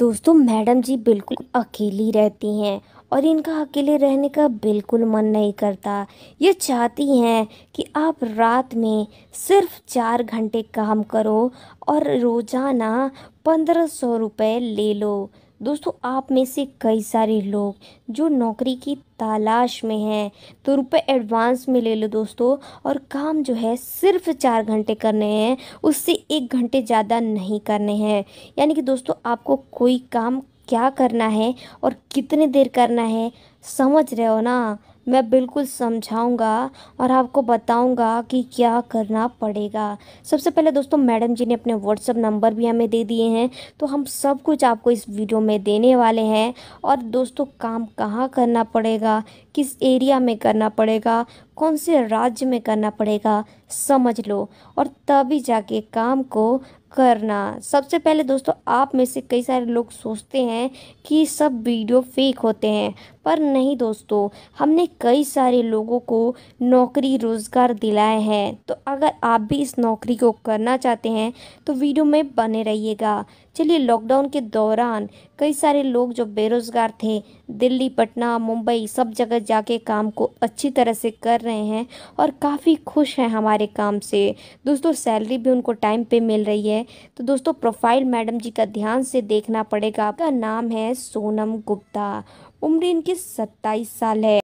दोस्तों मैडम जी बिल्कुल अकेली रहती हैं और इनका अकेले रहने का बिल्कुल मन नहीं करता ये चाहती हैं कि आप रात में सिर्फ चार घंटे काम करो और रोज़ाना पंद्रह सौ रुपये ले लो दोस्तों आप में से कई सारे लोग जो नौकरी की तलाश में हैं तो रुपए एडवांस में ले लो दोस्तों और काम जो है सिर्फ चार घंटे करने हैं उससे एक घंटे ज़्यादा नहीं करने हैं यानी कि दोस्तों आपको कोई काम क्या करना है और कितनी देर करना है समझ रहे हो ना मैं बिल्कुल समझाऊंगा और आपको बताऊंगा कि क्या करना पड़ेगा सबसे पहले दोस्तों मैडम जी ने अपने व्हाट्सअप नंबर भी हमें दे दिए हैं तो हम सब कुछ आपको इस वीडियो में देने वाले हैं और दोस्तों काम कहाँ करना पड़ेगा किस एरिया में करना पड़ेगा कौन से राज्य में करना पड़ेगा समझ लो और तभी जाके काम को करना सबसे पहले दोस्तों आप में से कई सारे लोग सोचते हैं कि सब वीडियो फेक होते हैं पर नहीं दोस्तों हमने कई सारे लोगों को नौकरी रोज़गार दिलाए हैं तो अगर आप भी इस नौकरी को करना चाहते हैं तो वीडियो में बने रहिएगा चलिए लॉकडाउन के दौरान कई सारे लोग जो बेरोज़गार थे दिल्ली पटना मुंबई सब जगह जाके काम को अच्छी तरह से कर रहे हैं और काफ़ी खुश हैं हमारे काम से दोस्तों सैलरी भी उनको टाइम पे मिल रही है तो दोस्तों प्रोफाइल मैडम जी का ध्यान से देखना पड़ेगा आपका नाम है सोनम गुप्ता उम्र इनके सत्ताईस साल है